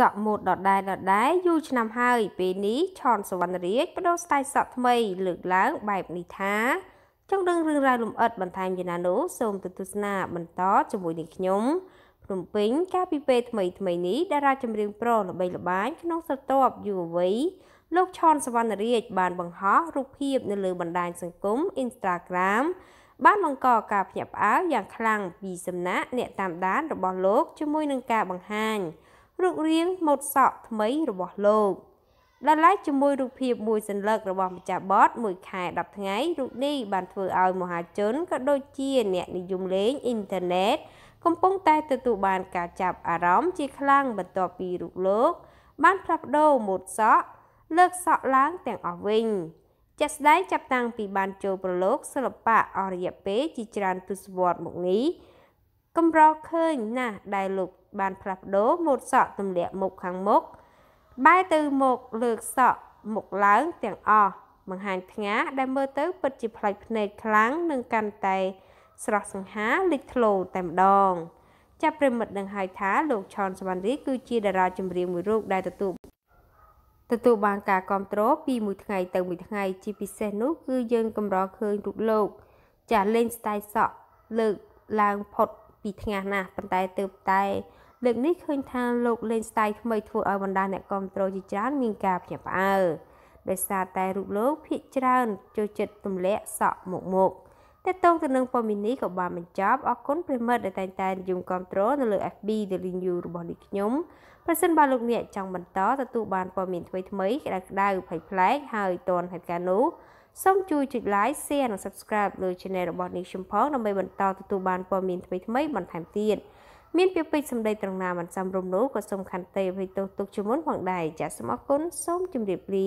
សក់ម៉ូតដដែលដដែលយូរឆ្នាំហើយពេលនេះឈនសវណ្ណរាជបដូរស្ទាយសក់ថ្មី លើកឡើងបែបនេះថា ចង់ដឹងរឿងរ៉ាវលម្អិតបន្ថែមយ៉ាងណានោះសូមទស្សនាបន្តជាមួយនឹងខ្ញុំភ្នំពេញ កាលពីពេលថ្មីថ្មីនេះតារាចម្រៀងប្រុសល្បីល្បាញក្នុងស្រទាប់យុវវ័យលោកឈនសវណ្ណរាជបានបង្ហោះរូបភាពនៅលើបណ្ដាញសង្គម Instagram បានបង្កការភ្ញាក់ផ្អើលយ៉ាងខ្លាំងពីសំណាក់អ្នកតាមដានរបស់លោកជាមួយនឹងការបង្ហាញរូបរាងម៉ូតសក់ថ្មីរបស់លោកដល់ឡែកជាមួយរូបភាពមួយសន្លឹករបស់ម្ចាស់បតមួយខែ10ថ្ងៃរូបនេះបានធ្វើឲ្យមហាជនក៏ដូចជាអ្នកនិយមលេងអ៊ីនធឺណិតកំពុងតែទទួលបានការចាប់អារម្មណ៍ជាខ្លាំងបន្ទាប់ពីរូបលោក បានផ្លាស់ប្ដូរម៉ូតសក់លើកសក់ឡើងទាំងអស់វិញជាក់ស្ដែងចាប់តាំងពីបានចូលប្រឡូកសិល្បៈអរិយពេជាច្រើនទសវត្សរ៍មកនេះកម្រឃើញណាស់ដែលលោក បានផ្លាស់ប្ដូរម៉ូតសក់ទម្លាក់មុខខាងមុខបែរទៅមកលើកសក់មុខឡើងទាំងអស់បង្ហាញផ្ងាដែលមើលទៅពិតជាប្លែកភ្នែកខ្លាំងនិងកាន់តែ ស្រស់សង្ហាលេចធ្លោតែម្ដង ចាប់ប្រិមិត្តនឹងហៅថាលោកឆនសវណ្ណរីគឺជាតារាចម្រៀងមួយរូបដែលទទួលទទួលបានការគ្រប់គ្រងពីមួយថ្ងៃទៅមួយថ្ងៃជាពិសេសនោះគឺយើងកម្រឃើញរូបលោក ចាស់លេងស្ទាយសក់លើកឡើងផុតពីថ្ងាសណាស់ប៉ុន្តែទើបតែលើកនេះឃើញថាលោកលេងស្ទាយថ្មីធ្វើឲ្យបណ្ដាអ្នកគ្រប់គ្រងជាច្រើនមានការភ្ញាក់ផ្អើលដោយសារតែរូបលោកភាកច្រើនចូលចិត្តទម្លាក់សក់មុខមុខតែតងទៅនឹងព័ត៌មាននេះក៏បានបញ្ចប់អរគុណប្រិមិត្តដែលតែងតែនិយមគ្រប់គ្រងនៅលើ FB Daily News របស់នេះខ្ញុំប្រសិនបើលោកអ្នកចង់បន្តទទួលបានព័ត៌មានថ្មីៗក្តៅៗប្លែកៗហើយទាន់ហេតុការណ៍នោះសូមជួយចុច like share និង subscribe លើ channel របស់នេះខ្ញុំផងដើម្បីបន្តទទួលបានព័ត៌មានថ្មីៗបន្ថែមទៀតមានពាក្យពេចន៍សម្ដីត្រង់ណាមិនសមរម្យនោះក៏សូមខន្តីអភ័យទោសទុកជាមុនផងដែរចាសសូមអរគុណសូមជម្រាបលា